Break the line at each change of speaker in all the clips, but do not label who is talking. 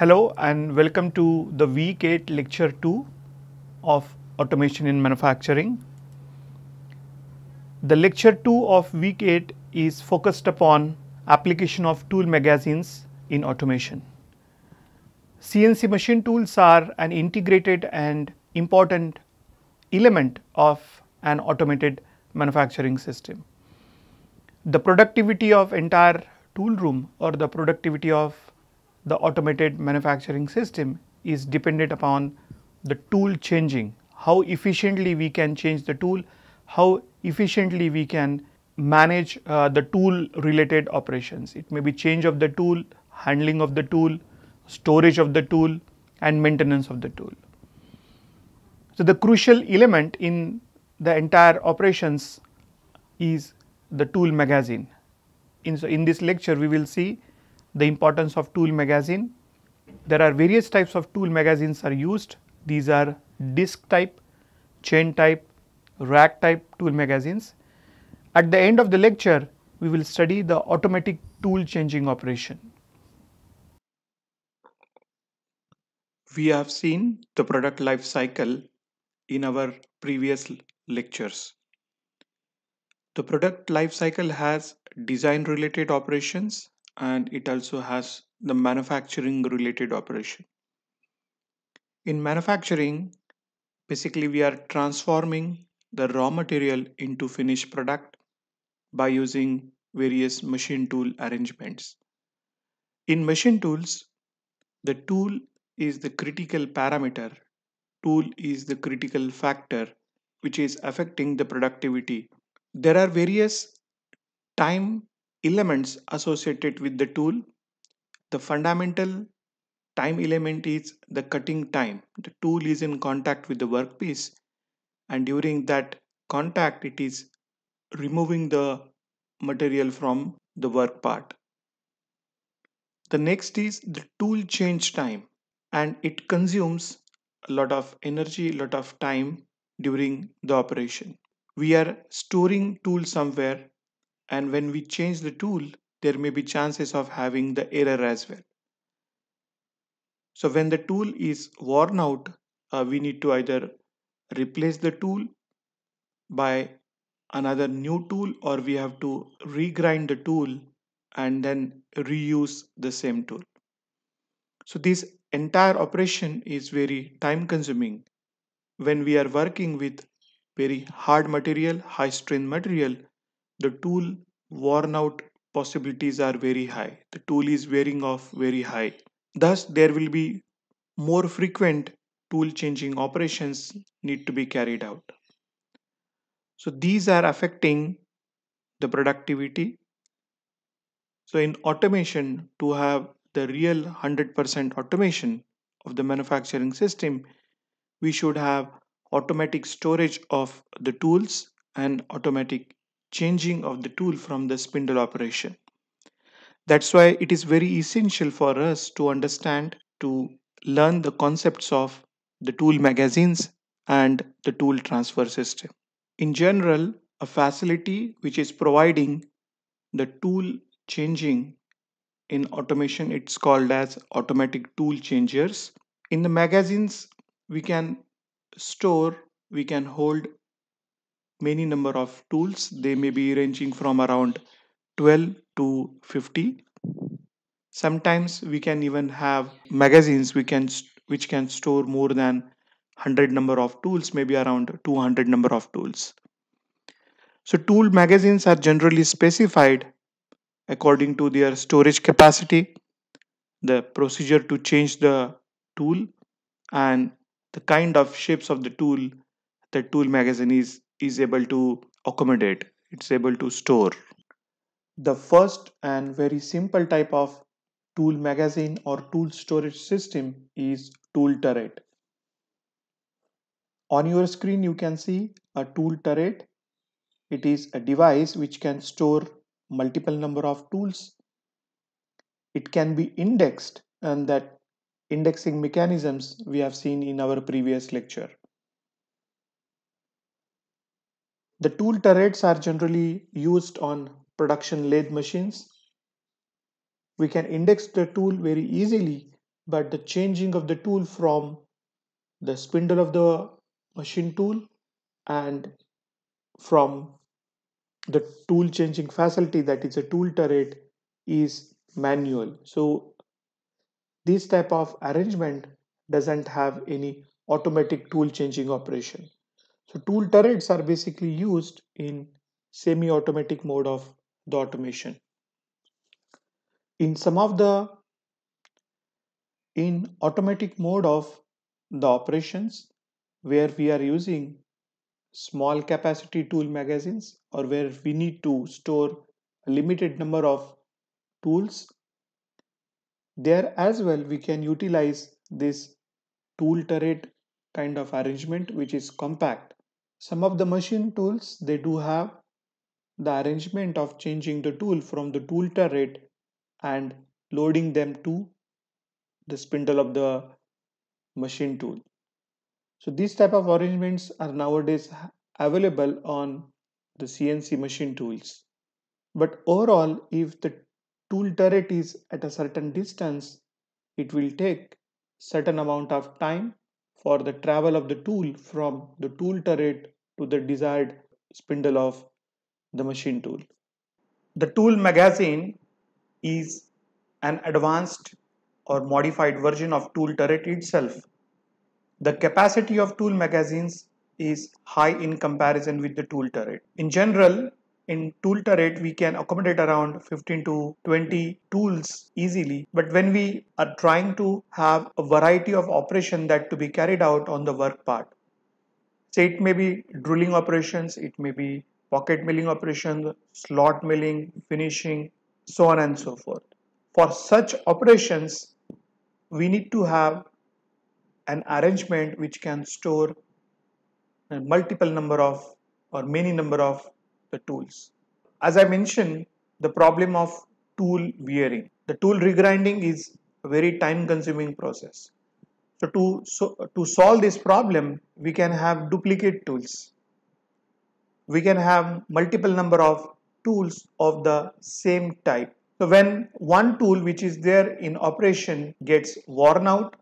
Hello and welcome to the week 8 lecture 2 of automation in manufacturing. The lecture 2 of week 8 is focused upon application of tool magazines in automation. CNC machine tools are an integrated and important element of an automated manufacturing system. The productivity of entire tool room or the productivity of the automated manufacturing system is dependent upon the tool changing, how efficiently we can change the tool, how efficiently we can manage uh, the tool related operations. It may be change of the tool, handling of the tool, storage of the tool and maintenance of the tool. So, the crucial element in the entire operations is the tool magazine. In, so in this lecture, we will see the importance of tool magazine. There are various types of tool magazines are used. These are disc type, chain type, rack type tool magazines. At the end of the lecture, we will study the automatic tool changing operation. We have seen the product life cycle in our previous lectures. The product life cycle has design related operations and it also has the manufacturing related operation. In manufacturing, basically we are transforming the raw material into finished product by using various machine tool arrangements. In machine tools, the tool is the critical parameter, tool is the critical factor which is affecting the productivity. There are various time elements associated with the tool. The fundamental time element is the cutting time. The tool is in contact with the workpiece and during that contact it is removing the material from the work part. The next is the tool change time and it consumes a lot of energy, a lot of time during the operation. We are storing tool somewhere and when we change the tool, there may be chances of having the error as well. So when the tool is worn out, uh, we need to either replace the tool by another new tool or we have to regrind the tool and then reuse the same tool. So this entire operation is very time consuming. When we are working with very hard material, high strain material, the tool worn out possibilities are very high. The tool is wearing off very high. Thus, there will be more frequent tool changing operations need to be carried out. So these are affecting the productivity. So in automation, to have the real 100% automation of the manufacturing system, we should have automatic storage of the tools and automatic changing of the tool from the spindle operation. That's why it is very essential for us to understand to learn the concepts of the tool magazines and the tool transfer system. In general, a facility which is providing the tool changing in automation it's called as automatic tool changers. In the magazines we can store, we can hold many number of tools they may be ranging from around 12 to 50 sometimes we can even have magazines we can which can store more than 100 number of tools maybe around 200 number of tools so tool magazines are generally specified according to their storage capacity the procedure to change the tool and the kind of shapes of the tool the tool magazine is is able to accommodate it's able to store the first and very simple type of tool magazine or tool storage system is tool turret on your screen you can see a tool turret it is a device which can store multiple number of tools it can be indexed and that indexing mechanisms we have seen in our previous lecture The tool turrets are generally used on production lathe machines. We can index the tool very easily, but the changing of the tool from the spindle of the machine tool and from the tool changing facility that is a tool turret is manual. So this type of arrangement doesn't have any automatic tool changing operation. So tool turrets are basically used in semi-automatic mode of the automation. In some of the in automatic mode of the operations where we are using small capacity tool magazines or where we need to store a limited number of tools there as well we can utilize this tool turret kind of arrangement which is compact some of the machine tools, they do have the arrangement of changing the tool from the tool turret and loading them to the spindle of the machine tool. So these type of arrangements are nowadays available on the CNC machine tools. But overall, if the tool turret is at a certain distance, it will take certain amount of time for the travel of the tool from the tool turret to the desired spindle of the machine tool. The tool magazine is an advanced or modified version of tool turret itself. The capacity of tool magazines is high in comparison with the tool turret. In general, in tool turret we can accommodate around 15 to 20 tools easily but when we are trying to have a variety of operation that to be carried out on the work part say it may be drilling operations it may be pocket milling operations slot milling finishing so on and so forth for such operations we need to have an arrangement which can store a multiple number of or many number of the tools. As I mentioned, the problem of tool wearing. The tool regrinding is a very time consuming process. So to, so to solve this problem, we can have duplicate tools. We can have multiple number of tools of the same type. So when one tool which is there in operation gets worn out,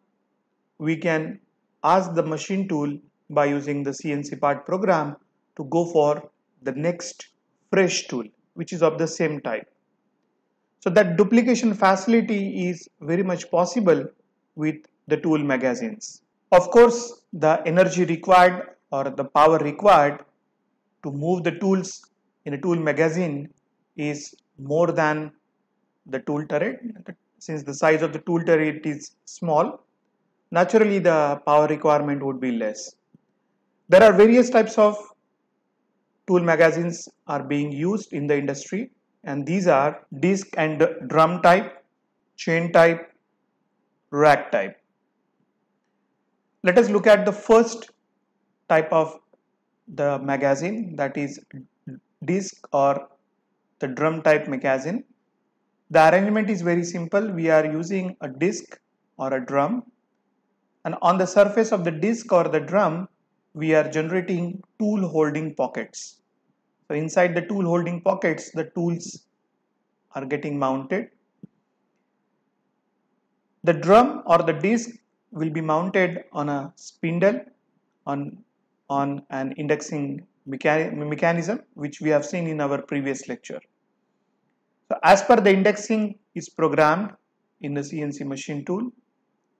we can ask the machine tool by using the CNC part program to go for the next fresh tool which is of the same type. So that duplication facility is very much possible with the tool magazines. Of course, the energy required or the power required to move the tools in a tool magazine is more than the tool turret. Since the size of the tool turret is small, naturally the power requirement would be less. There are various types of tool magazines are being used in the industry and these are disc and drum type, chain type, rack type. Let us look at the first type of the magazine that is disc or the drum type magazine. The arrangement is very simple. We are using a disc or a drum and on the surface of the disc or the drum we are generating tool holding pockets. So inside the tool holding pockets, the tools are getting mounted. The drum or the disc will be mounted on a spindle on, on an indexing mecha mechanism which we have seen in our previous lecture. So as per the indexing is programmed in the CNC machine tool,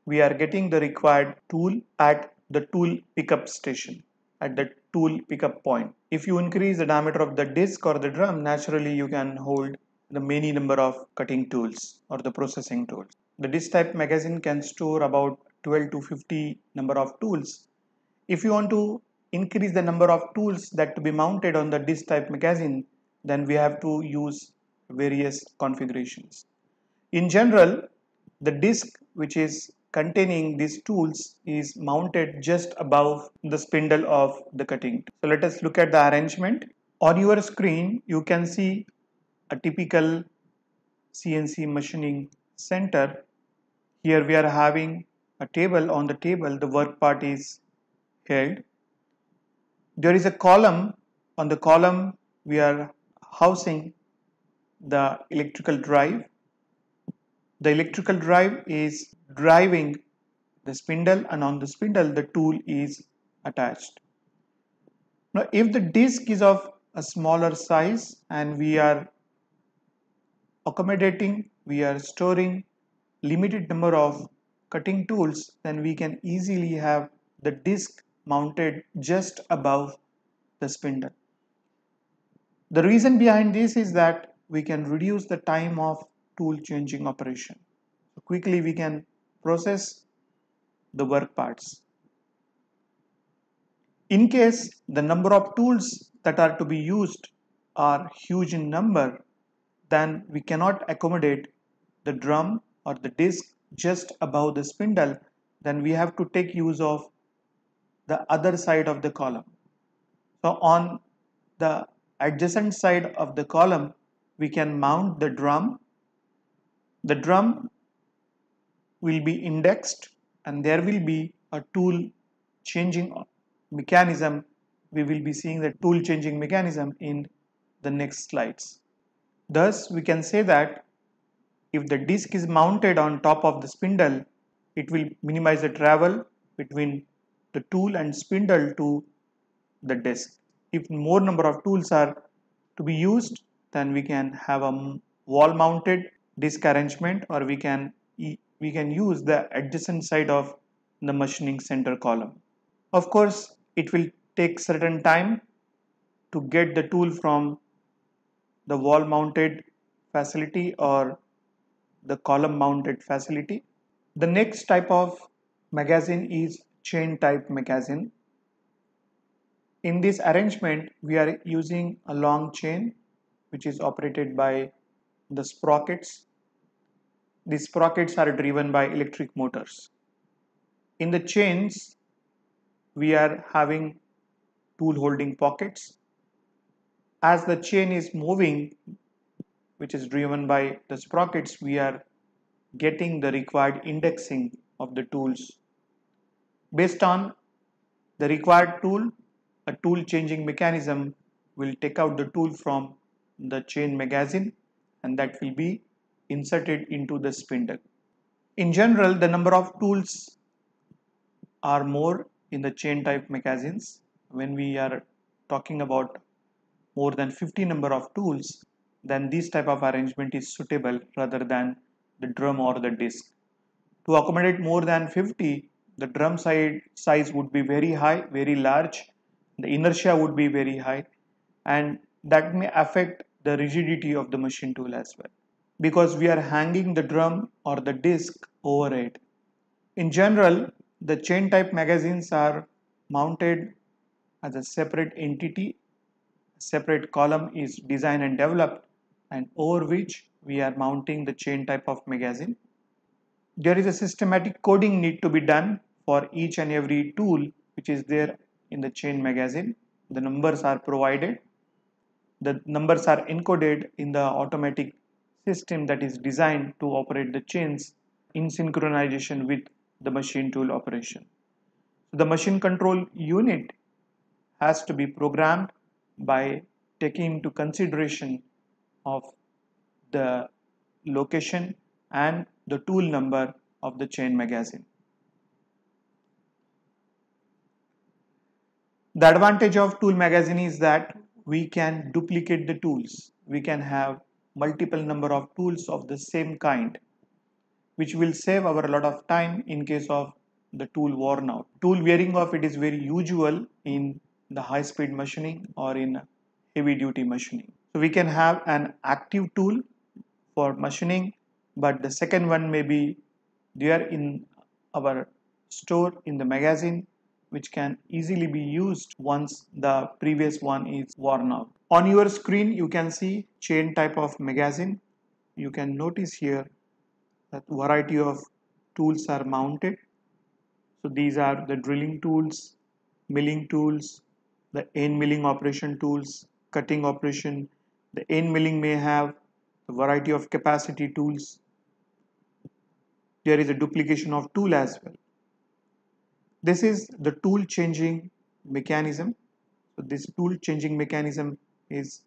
we are getting the required tool at the tool pickup station at the tool pickup point. If you increase the diameter of the disc or the drum, naturally you can hold the many number of cutting tools or the processing tools. The disc type magazine can store about 12 to 50 number of tools. If you want to increase the number of tools that to be mounted on the disc type magazine, then we have to use various configurations. In general, the disc which is containing these tools is mounted just above the spindle of the cutting. So let us look at the arrangement. On your screen, you can see a typical CNC machining center. Here we are having a table. On the table, the work part is held. There is a column. On the column, we are housing the electrical drive the electrical drive is driving the spindle and on the spindle the tool is attached. Now if the disc is of a smaller size and we are accommodating, we are storing limited number of cutting tools then we can easily have the disc mounted just above the spindle. The reason behind this is that we can reduce the time of tool changing operation. So quickly we can process the work parts. In case the number of tools that are to be used are huge in number, then we cannot accommodate the drum or the disc just above the spindle, then we have to take use of the other side of the column. So on the adjacent side of the column, we can mount the drum the drum will be indexed and there will be a tool changing mechanism we will be seeing the tool changing mechanism in the next slides thus we can say that if the disc is mounted on top of the spindle it will minimize the travel between the tool and spindle to the disc if more number of tools are to be used then we can have a wall mounted discarrangement or we can we can use the adjacent side of the machining center column. Of course, it will take certain time to get the tool from the wall mounted facility or the column mounted facility. The next type of magazine is chain type magazine. In this arrangement, we are using a long chain which is operated by the sprockets the sprockets are driven by electric motors. In the chains, we are having tool holding pockets. As the chain is moving, which is driven by the sprockets, we are getting the required indexing of the tools. Based on the required tool, a tool changing mechanism will take out the tool from the chain magazine and that will be inserted into the spindle. In general, the number of tools are more in the chain type magazines. When we are talking about more than 50 number of tools, then this type of arrangement is suitable rather than the drum or the disc. To accommodate more than 50, the drum side size would be very high, very large, the inertia would be very high and that may affect the rigidity of the machine tool as well because we are hanging the drum or the disc over it. In general, the chain type magazines are mounted as a separate entity. A separate column is designed and developed and over which we are mounting the chain type of magazine. There is a systematic coding need to be done for each and every tool which is there in the chain magazine. The numbers are provided. The numbers are encoded in the automatic system that is designed to operate the chains in synchronization with the machine tool operation. The machine control unit has to be programmed by taking into consideration of the location and the tool number of the chain magazine. The advantage of tool magazine is that we can duplicate the tools. We can have multiple number of tools of the same kind which will save our a lot of time in case of the tool worn out. Tool wearing off it is very usual in the high speed machining or in heavy duty machining. So we can have an active tool for machining but the second one may be there in our store in the magazine which can easily be used once the previous one is worn out on your screen you can see chain type of magazine you can notice here that variety of tools are mounted so these are the drilling tools milling tools the end milling operation tools cutting operation the end milling may have a variety of capacity tools there is a duplication of tool as well this is the tool changing mechanism so this tool changing mechanism is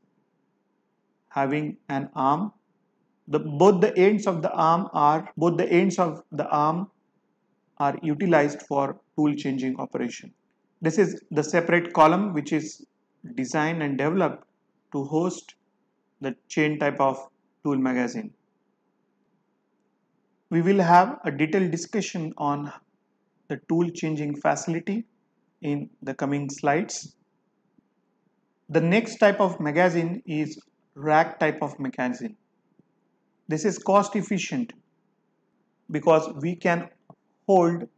having an arm the both the ends of the arm are both the ends of the arm are utilized for tool changing operation this is the separate column which is designed and developed to host the chain type of tool magazine we will have a detailed discussion on the tool changing facility in the coming slides the next type of magazine is rack type of magazine. This is cost efficient because we can hold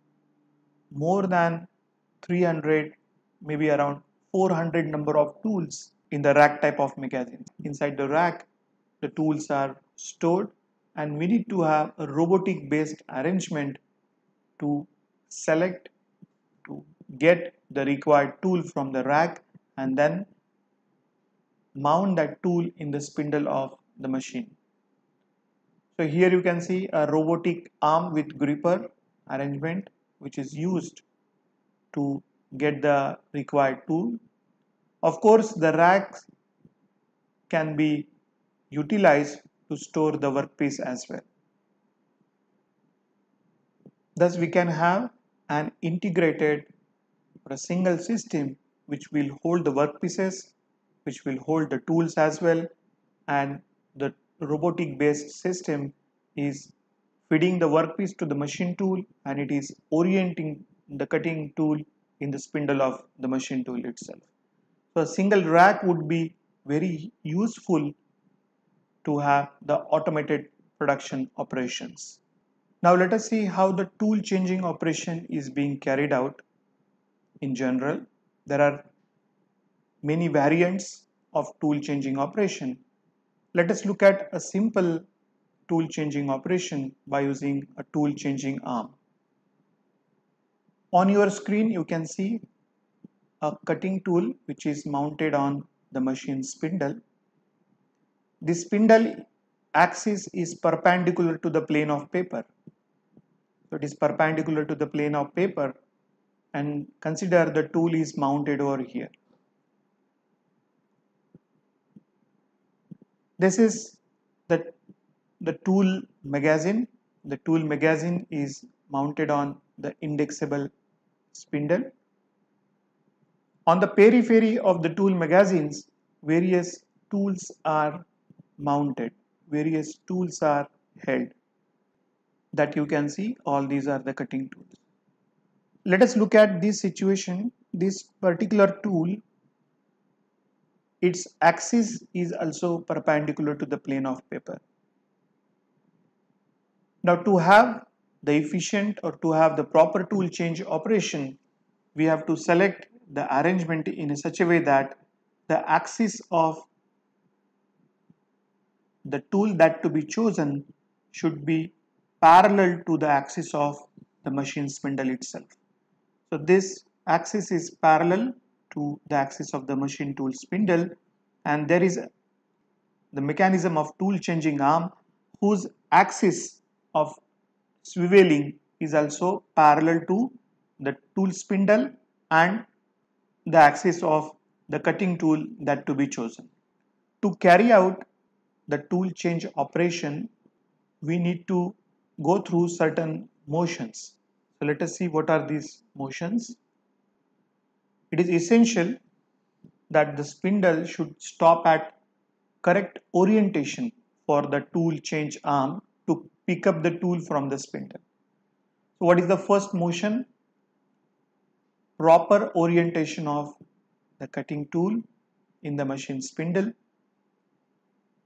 more than 300 maybe around 400 number of tools in the rack type of magazine. Inside the rack the tools are stored and we need to have a robotic based arrangement to select to get the required tool from the rack and then mount that tool in the spindle of the machine. So here you can see a robotic arm with gripper arrangement which is used to get the required tool. Of course the racks can be utilized to store the workpiece as well. Thus we can have an integrated or a single system which will hold the workpieces which will hold the tools as well and the robotic based system is feeding the workpiece to the machine tool and it is orienting the cutting tool in the spindle of the machine tool itself. So a single rack would be very useful to have the automated production operations. Now let us see how the tool changing operation is being carried out in general. There are many variants of tool changing operation. Let us look at a simple tool changing operation by using a tool changing arm. On your screen you can see a cutting tool which is mounted on the machine spindle. The spindle axis is perpendicular to the plane of paper. So it is perpendicular to the plane of paper and consider the tool is mounted over here. This is the, the tool magazine. The tool magazine is mounted on the indexable spindle. On the periphery of the tool magazines, various tools are mounted, various tools are held. That you can see, all these are the cutting tools. Let us look at this situation. This particular tool its axis is also perpendicular to the plane of paper. Now to have the efficient or to have the proper tool change operation, we have to select the arrangement in such a way that the axis of the tool that to be chosen should be parallel to the axis of the machine spindle itself. So this axis is parallel to the axis of the machine tool spindle and there is the mechanism of tool changing arm whose axis of swiveling is also parallel to the tool spindle and the axis of the cutting tool that to be chosen. To carry out the tool change operation we need to go through certain motions. So let us see what are these motions. It is essential that the spindle should stop at correct orientation for the tool change arm to pick up the tool from the spindle. So what is the first motion? Proper orientation of the cutting tool in the machine spindle.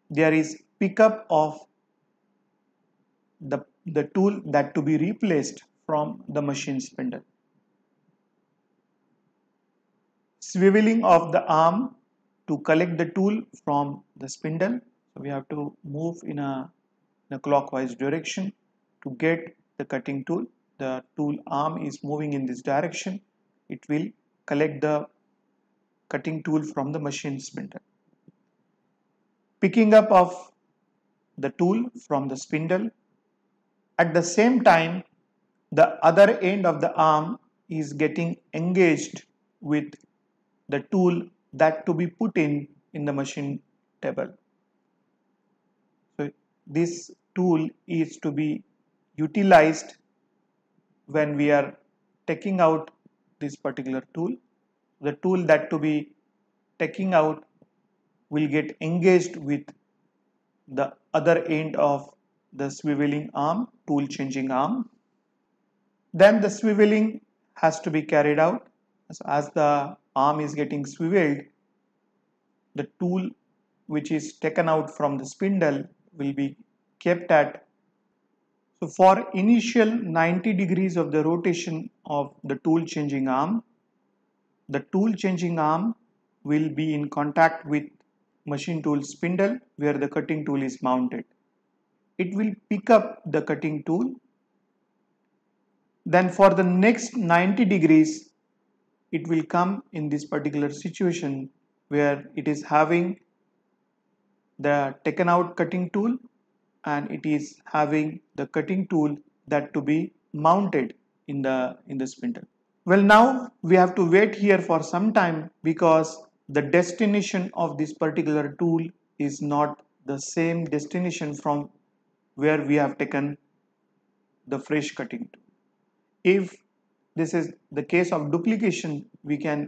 There is pickup of the, the tool that to be replaced from the machine spindle swiveling of the arm to collect the tool from the spindle. So we have to move in a, in a clockwise direction to get the cutting tool. The tool arm is moving in this direction. It will collect the cutting tool from the machine spindle. Picking up of the tool from the spindle. At the same time, the other end of the arm is getting engaged with the tool that to be put in in the machine table. So this tool is to be utilized when we are taking out this particular tool. The tool that to be taking out will get engaged with the other end of the swiveling arm, tool changing arm. Then the swiveling has to be carried out so as the arm is getting swiveled, the tool which is taken out from the spindle will be kept at so for initial 90 degrees of the rotation of the tool changing arm the tool changing arm will be in contact with machine tool spindle where the cutting tool is mounted it will pick up the cutting tool then for the next 90 degrees it will come in this particular situation where it is having the taken out cutting tool and it is having the cutting tool that to be mounted in the in the spindle well now we have to wait here for some time because the destination of this particular tool is not the same destination from where we have taken the fresh cutting tool if this is the case of duplication we can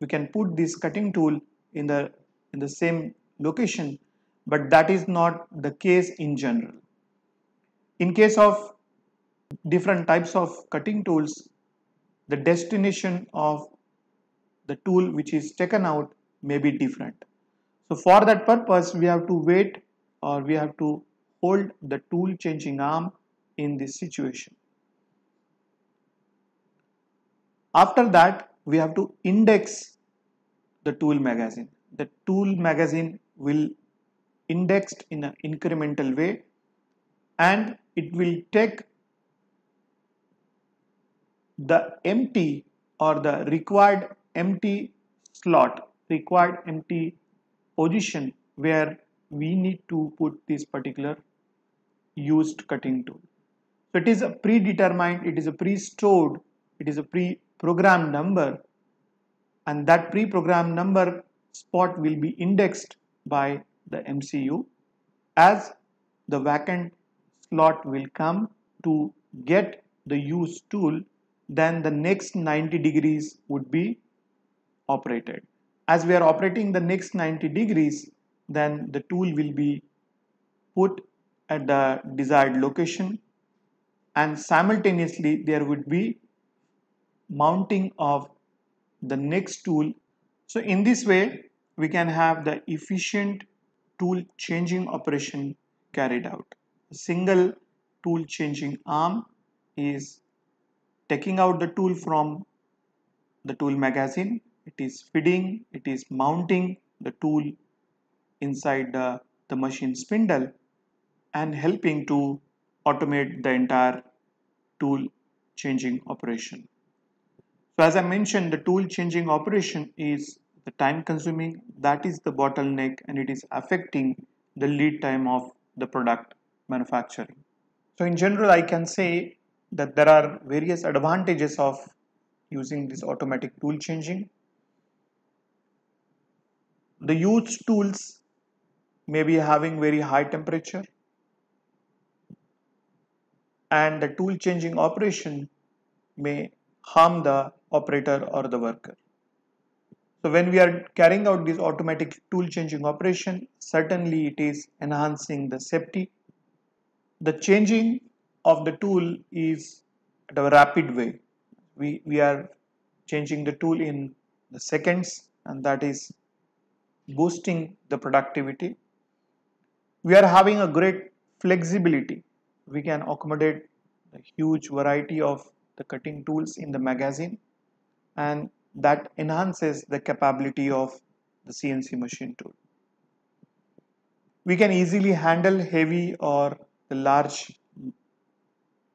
we can put this cutting tool in the in the same location but that is not the case in general in case of different types of cutting tools the destination of the tool which is taken out may be different so for that purpose we have to wait or we have to hold the tool changing arm in this situation After that, we have to index the tool magazine. The tool magazine will indexed in an incremental way and it will take the empty or the required empty slot required empty position where we need to put this particular used cutting tool so it is a predetermined it is a pre-stored it is a pre program number and that pre-programmed number spot will be indexed by the MCU as the vacant slot will come to get the use tool then the next 90 degrees would be operated as we are operating the next 90 degrees then the tool will be put at the desired location and simultaneously there would be mounting of the next tool so in this way we can have the efficient tool changing operation carried out a single tool changing arm is taking out the tool from the tool magazine it is feeding it is mounting the tool inside the, the machine spindle and helping to automate the entire tool changing operation so as I mentioned, the tool changing operation is the time consuming, that is the bottleneck and it is affecting the lead time of the product manufacturing. So in general, I can say that there are various advantages of using this automatic tool changing. The used tools may be having very high temperature and the tool changing operation may harm the operator or the worker. So when we are carrying out this automatic tool changing operation, certainly it is enhancing the safety. The changing of the tool is at a rapid way. We, we are changing the tool in the seconds and that is boosting the productivity. We are having a great flexibility. We can accommodate a huge variety of the cutting tools in the magazine and that enhances the capability of the CNC machine tool. We can easily handle heavy or the large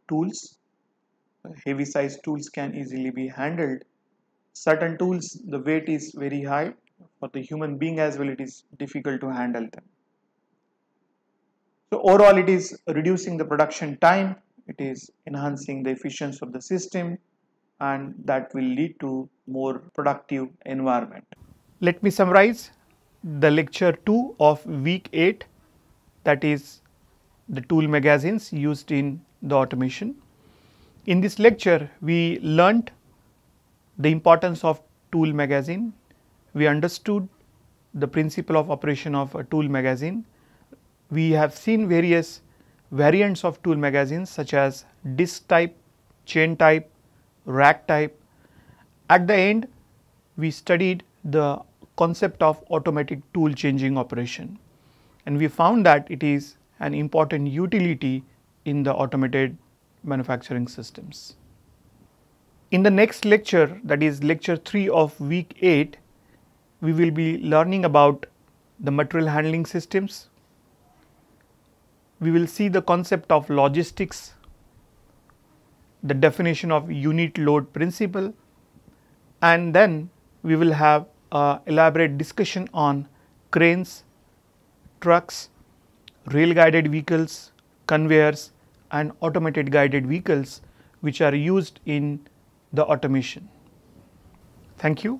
tools. Heavy size tools can easily be handled. Certain tools the weight is very high for the human being as well it is difficult to handle them. So overall it is reducing the production time it is enhancing the efficiency of the system and that will lead to more productive environment. Let me summarize the lecture 2 of week 8 that is the tool magazines used in the automation. In this lecture we learnt the importance of tool magazine, we understood the principle of operation of a tool magazine, we have seen various variants of tool magazines such as disc type, chain type, rack type. At the end, we studied the concept of automatic tool changing operation and we found that it is an important utility in the automated manufacturing systems. In the next lecture that is lecture 3 of week 8 we will be learning about the material handling systems we will see the concept of logistics, the definition of unit load principle and then we will have a elaborate discussion on cranes, trucks, rail guided vehicles, conveyors and automated guided vehicles which are used in the automation. Thank you.